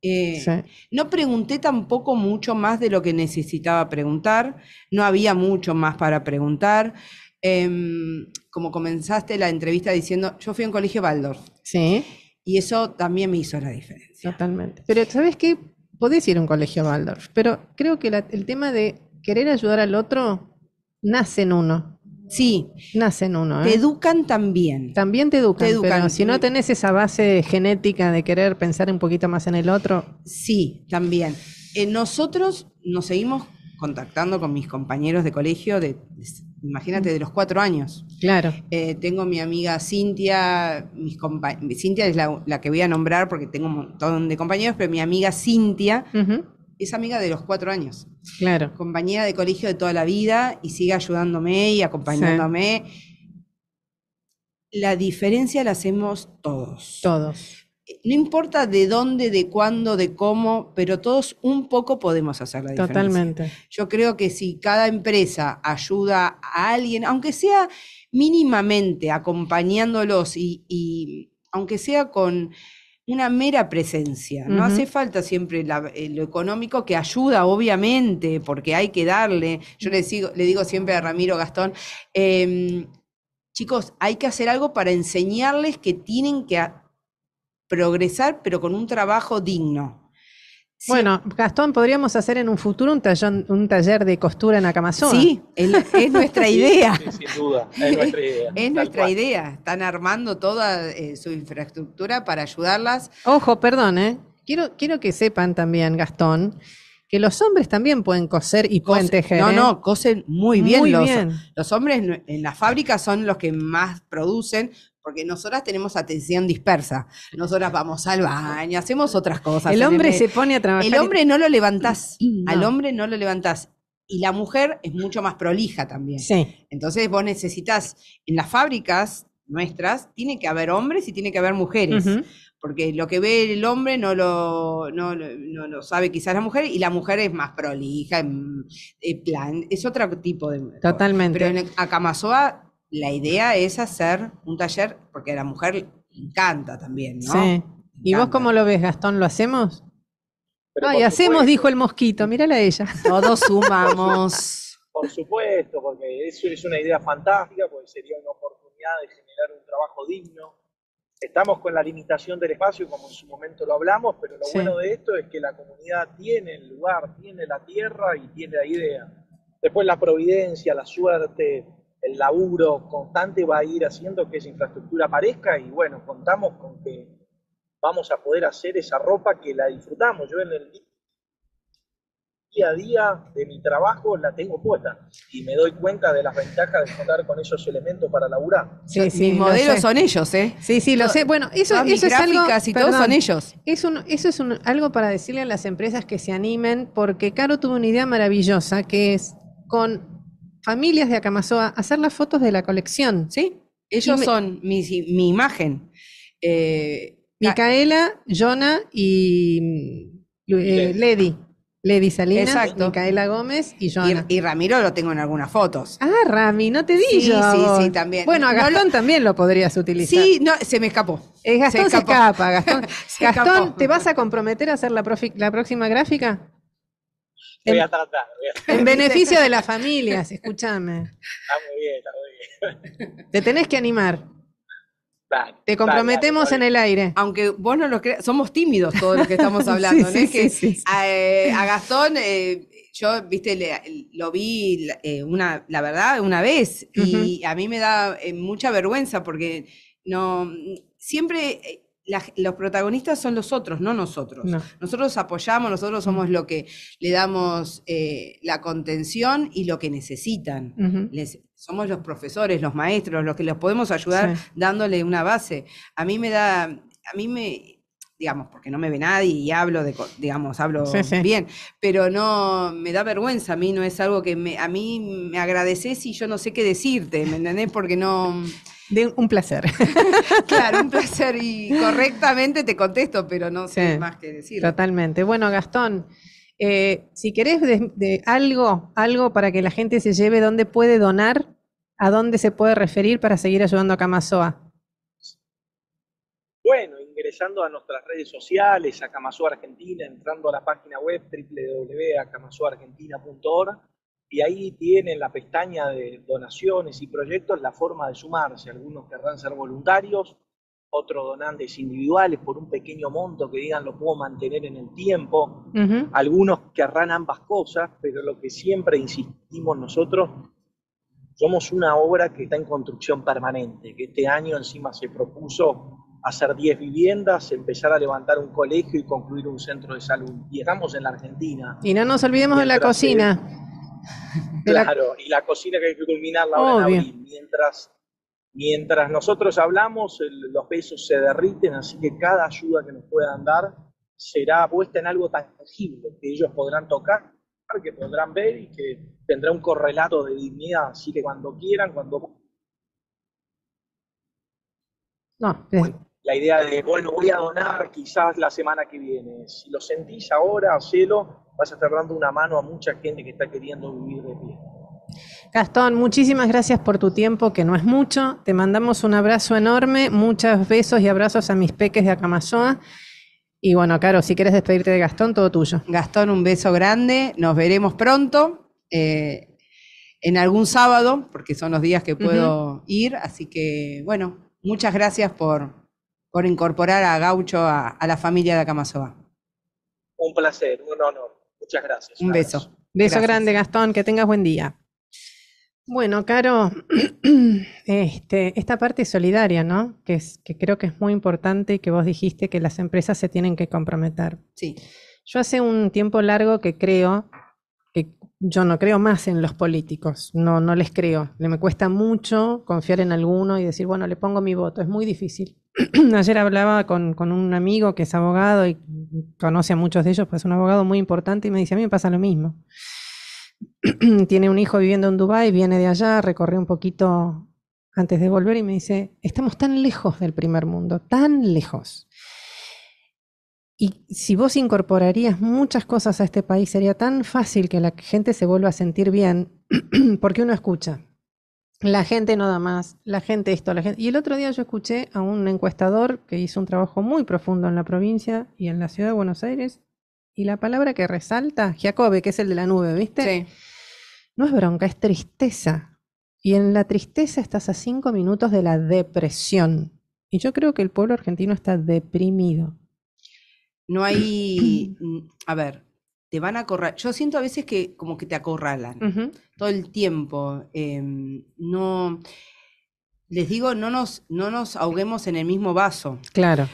Eh, no pregunté tampoco mucho más de lo que necesitaba preguntar, no había mucho más para preguntar. Em, como comenzaste la entrevista diciendo, yo fui a un colegio Baldorf Sí. Y eso también me hizo la diferencia. Totalmente. Pero sabes qué, podés ir a un colegio Waldorf, pero creo que el tema de querer ayudar al otro nace en uno. Sí. Nacen uno, ¿eh? Te educan también. También te educan. Pero si no tenés esa base genética de querer pensar un poquito más en el otro. Sí, también. Eh, nosotros nos seguimos contactando con mis compañeros de colegio, de, imagínate, de los cuatro años. Claro. Eh, tengo mi amiga Cintia, mis Cintia es la, que voy a nombrar porque tengo un montón de compañeros, pero mi amiga Cintia, es amiga de los cuatro años. Claro. Compañera de colegio de toda la vida y sigue ayudándome y acompañándome. La diferencia la hacemos todos. Todos. No importa de dónde, de cuándo, de cómo, pero todos un poco podemos hacer la diferencia. Totalmente. Yo creo que si cada empresa ayuda a alguien, aunque sea mínimamente acompañándolos y aunque sea con una mera presencia. No hace falta siempre eh, lo económico que ayuda, obviamente, porque hay que darle. Yo le, sigo, le digo siempre a Ramiro Gastón, em, chicos, hay que hacer algo para enseñarles que tienen que progresar, pero con un trabajo digno. Bueno, Gastón, podríamos hacer en un futuro un, un taller de costura en Acamazón. Sí, es, nuestra idea. Sí, sin duda, es nuestra idea. Es nuestra idea. Están armando toda eh, su infraestructura para ayudarlas. Ojo, perdón, ¿eh? Quiero, quiero que sepan también, Gastón, que los hombres también pueden coser y pueden tejer. No, eh. no, cosen muy bien los bien. Los hombres en las fábricas son los que más producen porque nosotras tenemos atención dispersa. Nosotras vamos al baño, hacemos otras cosas. El hombre se pone a trabajar. El hombre no lo levantás, al hombre no lo levantás. Y la mujer es mucho más prolija también. Entonces vos necesitas, en las fábricas nuestras, tiene que haber hombres y tiene que haber mujeres. Porque lo que ve el hombre no lo, sabe quizás la mujer, y la mujer es más prolija, en, plan, es otro tipo de. Totalmente. Pero en Acamazoa la idea es hacer un taller, porque a la mujer encanta también, ¿no? Sí. ¿Y vos cómo lo ves, Gastón? ¿Lo hacemos? Pero Ay, hacemos, dijo el mosquito, mírala ella. Todos sumamos. Por supuesto, porque eso es una idea fantástica, porque sería una oportunidad de generar un trabajo digno. Estamos con la limitación del espacio, como en su momento lo hablamos, pero lo bueno de esto es que la comunidad tiene el lugar, tiene la tierra y tiene la idea. Después la providencia, la suerte, el laburo constante va a ir haciendo que esa infraestructura aparezca y bueno, contamos con que vamos a poder hacer esa ropa que la disfrutamos. Yo en el día a día de mi trabajo la tengo puesta y me doy cuenta de las ventajas de contar con esos elementos para laburar. Sí, sí, mis modelos son ellos, ¿eh? Sí, sí, lo sé. Bueno, eso, es son ellos. eso es un, algo para decirle a las empresas que se animen porque Caro tuvo una idea maravillosa que es con familias de Acamazoa hacer las fotos de la colección, ¿sí? Ellos son mi, mi imagen. Eh, Micaela, Jonah y mm, eh, Lady. Lady Salinas, Micaela Gómez y Jonah Y, Ramiro lo tengo en algunas fotos. Ah, Rami, no te di sí, Sí, sí, también. Bueno, a Gastón también lo podrías utilizar. Sí, no, se me escapó. Eh, Gastón se, escapa, Gastón. ¿te vas a comprometer a hacer la, la próxima gráfica? En beneficio de las familias, escúchame. Está muy bien, está muy bien. Te tenés que animar. Te comprometemos en el aire. Aunque vos no lo creas, somos tímidos todos los que estamos hablando, a, Gastón, eh, yo, viste, lo vi, eh, una, la verdad, una vez, y a mí me da eh, mucha vergüenza porque no, siempre los protagonistas son los otros, no nosotros. Nosotros apoyamos, nosotros somos lo que le damos eh, la contención y lo que necesitan. somos los profesores, los maestros, los que los podemos ayudar dándole una base. A mí me da, a mí me, digamos, porque no me ve nadie y hablo de, digamos, hablo bien, pero no, me da vergüenza, a mí no es algo que me, a mí me agradeces y yo no sé qué decirte, ¿me entendés? Porque no... De un placer. claro, un placer y correctamente te contesto, pero no sé más que decir. Totalmente. Bueno, Gastón, eh, si querés de, algo, algo para que la gente se lleve dónde puede donar, a dónde se puede referir para seguir ayudando a Camasoa. Bueno, ingresando a nuestras redes sociales, a Camasoa Argentina, entrando a la página web www.camasoaargentina.org, y ahí tienen la pestaña de donaciones y proyectos la forma de sumarse. Algunos querrán ser voluntarios, otros donantes individuales por un pequeño monto que digan lo puedo mantener en el tiempo. Algunos querrán ambas cosas, pero lo que siempre insistimos nosotros, somos una obra que está en construcción permanente, que este año encima se propuso hacer 10 viviendas, empezar a levantar un colegio y concluir un centro de salud. Y estamos en la Argentina. Y no nos olvidemos de la cocina. Claro, y la cocina que hay que culminar la Obvio. en Mientras, mientras nosotros hablamos, los pesos se derriten, así que cada ayuda que nos puedan dar será puesta en algo tangible, que ellos podrán tocar, que podrán ver y que tendrá un correlato de dignidad. Así que cuando quieran, cuando... No, la idea de, bueno, voy a donar quizás la semana que viene. Si lo sentís ahora, hacelo, vas a estar dando una mano a mucha gente que está queriendo vivir de pie. Gastón, muchísimas gracias por tu tiempo, que no es mucho. Te mandamos un abrazo enorme, muchos besos y abrazos a mis peques de Acamazoa. Y bueno, Caro, si quieres despedirte de Gastón, todo tuyo. Gastón, un beso grande. Nos veremos pronto, eh, en algún sábado, porque son los días que puedo ir. Así que, bueno, muchas gracias por, por incorporar a Gaucho a, la familia de Acamazoa. Un placer, un honor. Muchas gracias. Un beso. Beso grande, Gastón. Que tengas buen día. Bueno, Caro, este, esta parte solidaria, ¿no? Que, es, que creo que es muy importante y que vos dijiste que las empresas se tienen que comprometer. Sí. Yo hace un tiempo largo que creo que yo no creo más en los políticos, no, no les creo. Le Me cuesta mucho confiar en alguno y decir, bueno, le pongo mi voto, es muy difícil. Ayer hablaba con, un amigo que es abogado y conoce a muchos de ellos, pues es un abogado muy importante y me dice, a mí me pasa lo mismo. Tiene un hijo viviendo en Dubái, viene de allá, recorre un poquito antes de volver y me dice, estamos tan lejos del primer mundo, tan lejos. Y si vos incorporarías muchas cosas a este país, sería tan fácil que la gente se vuelva a sentir bien, porque uno escucha. La gente nada más, la gente esto, la gente. Y el otro día yo escuché a un encuestador que hizo un trabajo muy profundo en la provincia y en la ciudad de Buenos Aires, y la palabra que resalta, Jacobe, que es el de la nube, ¿viste? Sí. No es bronca, es tristeza. Y en la tristeza estás a cinco minutos de la depresión. Y yo creo que el pueblo argentino está deprimido. No hay, a ver, te van a acorralar, Yo siento a veces que como que te acorralan todo el tiempo. Em, no, les digo, no nos, no nos ahoguemos en el mismo vaso. Claro.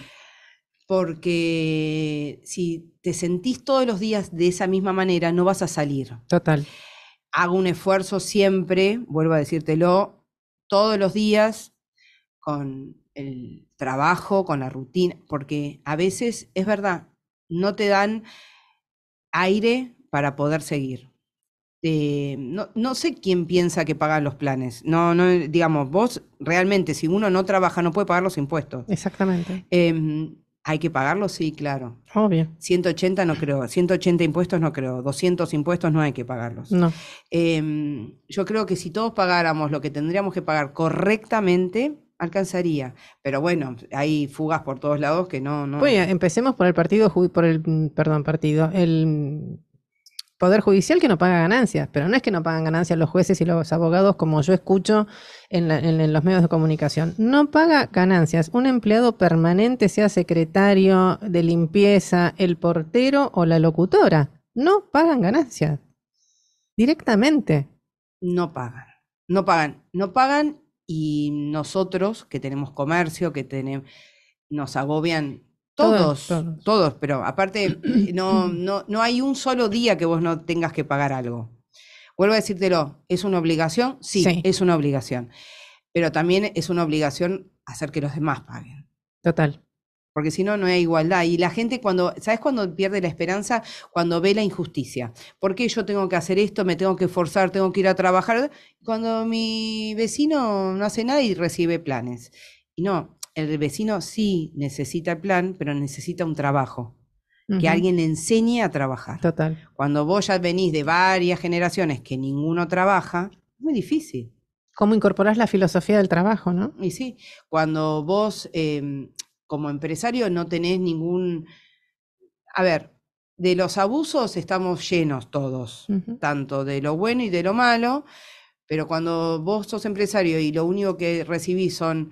Porque si te sentís todos los días de esa misma manera, no vas a salir. Total. Hago un esfuerzo siempre, vuelvo a decírtelo, todos los días con el trabajo, con la rutina, porque a veces es verdad, no te dan aire para poder seguir. Eh, no, sé quién piensa que pagan los planes. No, no, digamos, vos realmente, si uno no trabaja, no puede pagar los impuestos. Exactamente. Em, ¿Hay que pagarlos? Sí, claro. Obvio. 180 no creo, 180 impuestos no creo, 200 impuestos no hay que pagarlos. No. Em, yo creo que si todos pagáramos lo que tendríamos que pagar correctamente, alcanzaría. Pero bueno, hay fugas por todos lados que no, no. empecemos por el partido, por el, mm, perdón, partido, el mm, Poder Judicial que no paga ganancias, pero no es que no pagan ganancias los jueces y los abogados, como yo escucho en, en los medios de comunicación. No paga ganancias. Un empleado permanente, sea secretario de limpieza, el portero o la locutora, no pagan ganancias. Directamente. No pagan. No pagan. No pagan y nosotros que tenemos comercio, que tenemos, nos agobian todos, todos, pero aparte eh, no, no, no hay un solo día que vos no tengas que pagar algo. Vuelvo a decírtelo, ¿es una obligación? sí, es una obligación. Pero también es una obligación hacer que los demás paguen. Total porque si no, no hay igualdad. Y la gente cuando, ¿sabes cuando pierde la esperanza? Cuando ve la injusticia. ¿Por qué yo tengo que hacer esto? Me tengo que forzar, tengo que ir a trabajar. Cuando mi vecino no hace nada y recibe planes. Y no, el vecino sí necesita el plan, pero necesita un trabajo. Que alguien le enseñe a trabajar. Total. Cuando vos ya venís de varias generaciones que ninguno trabaja, es muy difícil. ¿Cómo incorporás la filosofía del trabajo, no? Y sí, cuando vos em, como empresario no tenés ningún... A ver, de los abusos estamos llenos todos, tanto de lo bueno y de lo malo, pero cuando vos sos empresario y lo único que recibís son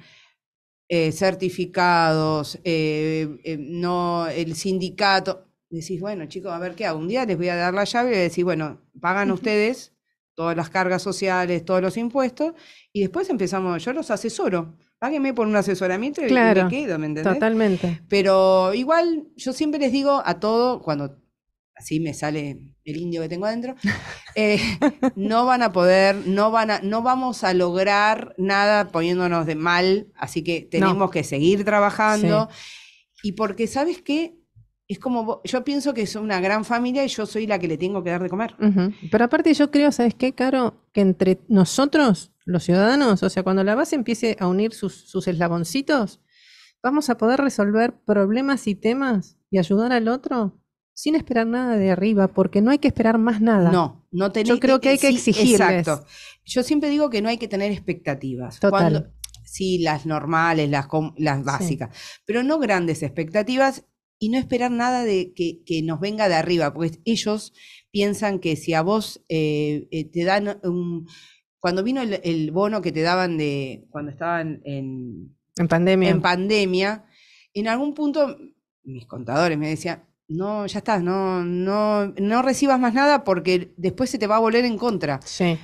eh, certificados, eh, eh, no el sindicato, decís, bueno chicos, a ver qué hago, un día les voy a dar la llave y decís, bueno, pagan ustedes todas las cargas sociales, todos los impuestos, y después empezamos, yo los asesoro págueme por un asesoramiento y, claro, me quedo, ¿me entendés? Totalmente. Pero igual yo siempre les digo a todo, cuando así me sale el indio que tengo adentro, eh, no van a poder, no van a, no vamos a lograr nada poniéndonos de mal, así que tenemos que seguir trabajando. Y porque, ¿sabes qué? Es como, yo pienso que es una gran familia y yo soy la que le tengo que dar de comer. Pero aparte yo creo, ¿sabes qué, Caro? Que entre nosotros los ciudadanos, o sea, cuando la base empiece a unir sus, eslaboncitos, vamos a poder resolver problemas y temas y ayudar al otro sin esperar nada de arriba, porque no hay que esperar más nada. No, no tenés Yo creo que, hay que exigir. Exacto. Yo siempre digo que no hay que tener expectativas. Total. sí, las normales, las, las básicas, pero no grandes expectativas y no esperar nada de que, que, nos venga de arriba, porque ellos piensan que si a vos eh, eh, te dan un, cuando vino el, bono que te daban de cuando estaban en, pandemia. en pandemia, en algún punto mis contadores me decían, no, ya estás, no, no, no recibas más nada porque después se te va a volver en contra. Sí.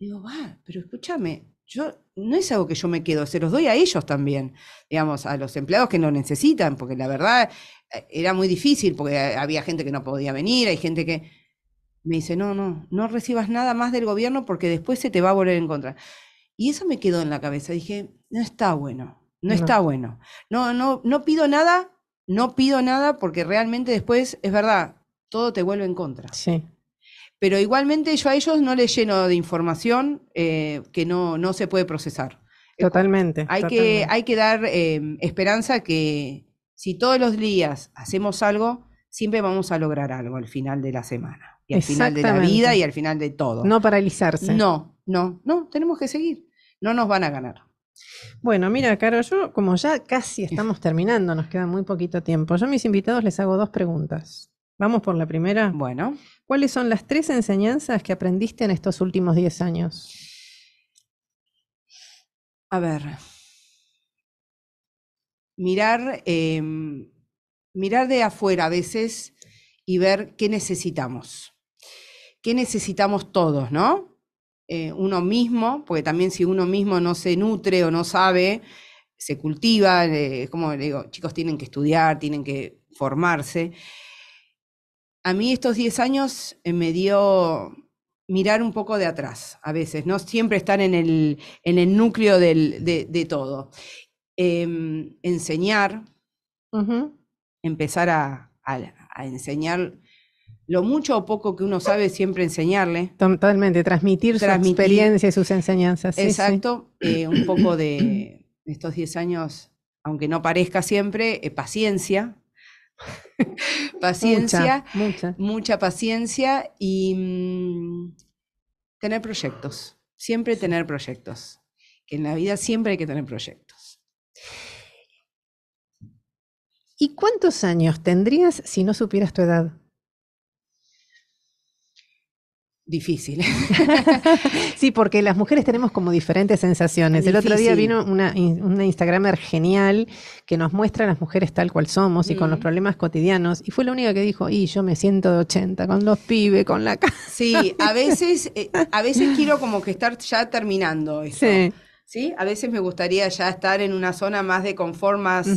Digo, va, pero escúchame, yo no es algo que yo me quedo, se los doy a ellos también, digamos, a los empleados que lo necesitan, porque la verdad eh, era muy difícil, porque había gente que no podía venir, hay gente que me dice, no, no, no recibas nada más del gobierno porque después se te va a volver en contra. Y eso me quedó en la cabeza, dije, no está bueno, no, está bueno. No, no, no pido nada, no pido nada porque realmente después, es verdad, todo te vuelve en contra. Sí. Pero igualmente yo a ellos no les lleno de información eh, que no, no se puede procesar. Totalmente. Hay, Que, hay que dar eh, esperanza que si todos los días hacemos algo, siempre vamos a lograr algo al final de la semana y al final de la vida y al final de todo. No paralizarse. No, no, no, tenemos que seguir. No nos van a ganar. Bueno, mira, Caro, yo como ya casi estamos terminando, nos queda muy poquito tiempo. Yo a mis invitados les hago dos preguntas. Vamos por la primera. Bueno. ¿Cuáles son las tres enseñanzas que aprendiste en estos últimos diez años? A ver. Mirar, em, mirar de afuera a veces y ver qué necesitamos qué necesitamos todos, ¿no? Eh, uno mismo, porque también si uno mismo no se nutre o no sabe, se cultiva, eh, como digo, chicos tienen que estudiar, tienen que formarse. A mí estos 10 años eh, me dio mirar un poco de atrás, a veces, no siempre estar en el, núcleo de, todo. Em, enseñar, empezar a, enseñar lo mucho o poco que uno sabe siempre enseñarle. Totalmente, transmitir, su experiencia y sus enseñanzas. exacto, eh, un poco de estos 10 años, aunque no parezca siempre, eh, paciencia. paciencia, mucha, paciencia y mm, tener proyectos, siempre tener proyectos, que en la vida siempre hay que tener proyectos. ¿Y cuántos años tendrías si no supieras tu edad? difícil. sí, porque las mujeres tenemos como diferentes sensaciones. El otro día vino una, una Instagramer genial que nos muestra a las mujeres tal cual somos y con los mm. problemas cotidianos. Y fue la única que dijo, y yo me siento de 80, con dos pibes, con la casa. Sí, a veces, eh, a veces quiero como que estar ya terminando eso. Sí. A veces me gustaría ya estar en una zona más de conformas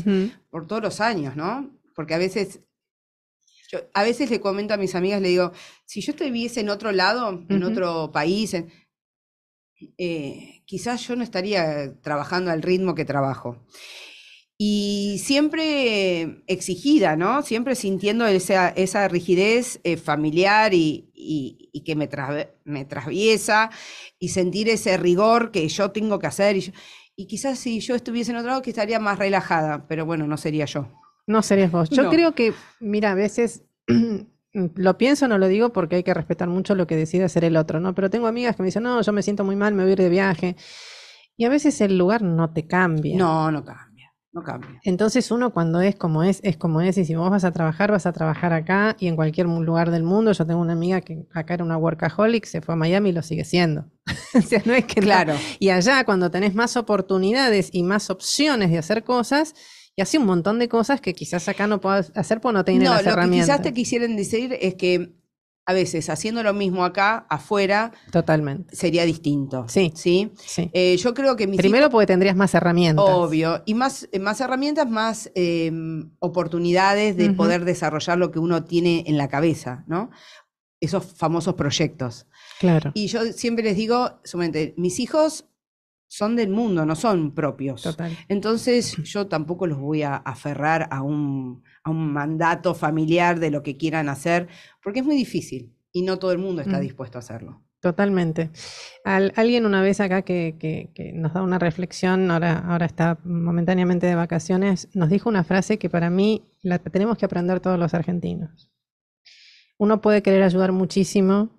por todos los años, ¿no? Porque a veces a veces le comento a mis amigas, le digo, si yo estuviese en otro lado, en otro país, eh, eh, quizás yo no estaría trabajando al ritmo que trabajo. Y siempre exigida, ¿no? Siempre sintiendo esa, esa rigidez eh, familiar y, que me, traviesa y sentir ese rigor que yo tengo que hacer. Y, y quizás si yo estuviese en otro lado, que estaría más relajada, pero bueno, no sería yo. No serías vos. Yo creo que, mira, a veces lo pienso, no lo digo porque hay que respetar mucho lo que decide hacer el otro, ¿no? Pero tengo amigas que me dicen, no, yo me siento muy mal, me voy de viaje. Y a veces el lugar no te cambia. No, no cambia, no cambia. Entonces uno cuando es como es, es como es, y si vos vas a trabajar, vas a trabajar acá y en cualquier lugar del mundo. Yo tengo una amiga que acá era una workaholic, se fue a Miami y lo sigue siendo. o sea, no es que... Claro. Y allá cuando tenés más oportunidades y más opciones de hacer cosas, y hace un montón de cosas que quizás acá no puedas hacer porque no herramientas. no, lo Que quizás te quisieran decir es que a veces haciendo lo mismo acá, afuera, totalmente sería distinto. Sí, sí. Eh, yo creo que primero porque tendrías más herramientas, obvio, y más eh, más herramientas, más em, oportunidades de poder desarrollar lo que uno tiene en la cabeza, ¿no? Esos famosos proyectos. Claro. Y yo siempre les digo, mis hijos son del mundo, no son propios. Entonces yo tampoco los voy a aferrar a un, a un, mandato familiar de lo que quieran hacer, porque es muy difícil y no todo el mundo está mm. dispuesto a hacerlo. Totalmente. Al, alguien una vez acá que, que, nos da una reflexión, ahora, ahora está momentáneamente de vacaciones, nos dijo una frase que para mí la tenemos que aprender todos los argentinos. Uno puede querer ayudar muchísimo,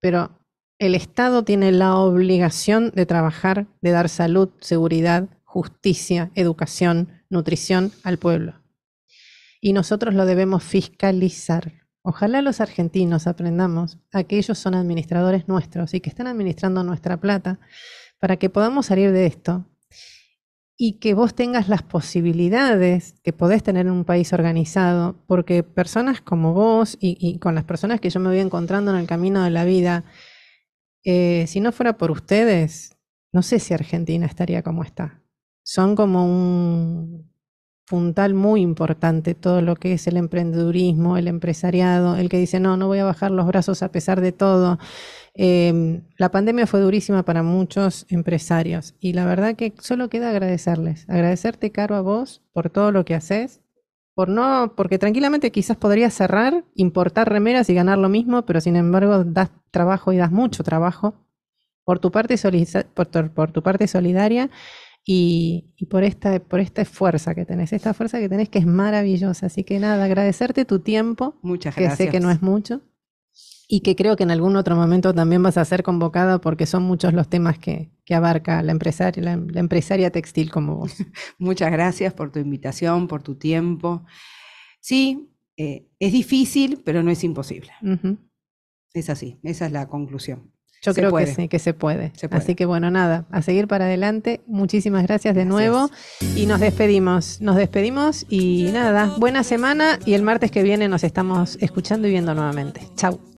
pero el Estado tiene la obligación de trabajar, de dar salud, seguridad, justicia, educación, nutrición al pueblo. Y nosotros lo debemos fiscalizar. Ojalá los argentinos aprendamos a que ellos son administradores nuestros y que están administrando nuestra plata para que podamos salir de esto y que vos tengas las posibilidades que podés tener en un país organizado, porque personas como vos y, y con las personas que yo me voy encontrando en el camino de la vida, eh, si no fuera por ustedes, no sé si Argentina estaría como está. Son como un puntal muy importante todo lo que es el emprendedurismo, el empresariado, el que dice, no, no voy a bajar los brazos a pesar de todo. Em, la pandemia fue durísima para muchos empresarios y la verdad que solo queda agradecerles, agradecerte, Caro, a vos por todo lo que haces, por no, porque tranquilamente quizás podrías cerrar, importar remeras y ganar lo mismo, pero sin embargo das trabajo y das mucho trabajo por tu parte, parte solidaria y, por, esta, por esta fuerza que tenés, esta fuerza que tenés que es maravillosa. Así que nada, agradecerte tu tiempo, Muchas gracias. que sé que no es mucho y que creo que en algún otro momento también vas a ser convocada porque son muchos los temas que, abarca la empresaria, textil como vos. Muchas gracias por tu invitación, por tu tiempo. Sí, eh, es difícil, pero no es imposible. Es así, esa es la conclusión. Yo creo que sí, que se puede. Así que bueno, nada, a seguir para adelante. Muchísimas gracias de nuevo y nos despedimos. Nos despedimos y nada, buena semana y el martes que viene nos estamos escuchando y viendo nuevamente. Chau.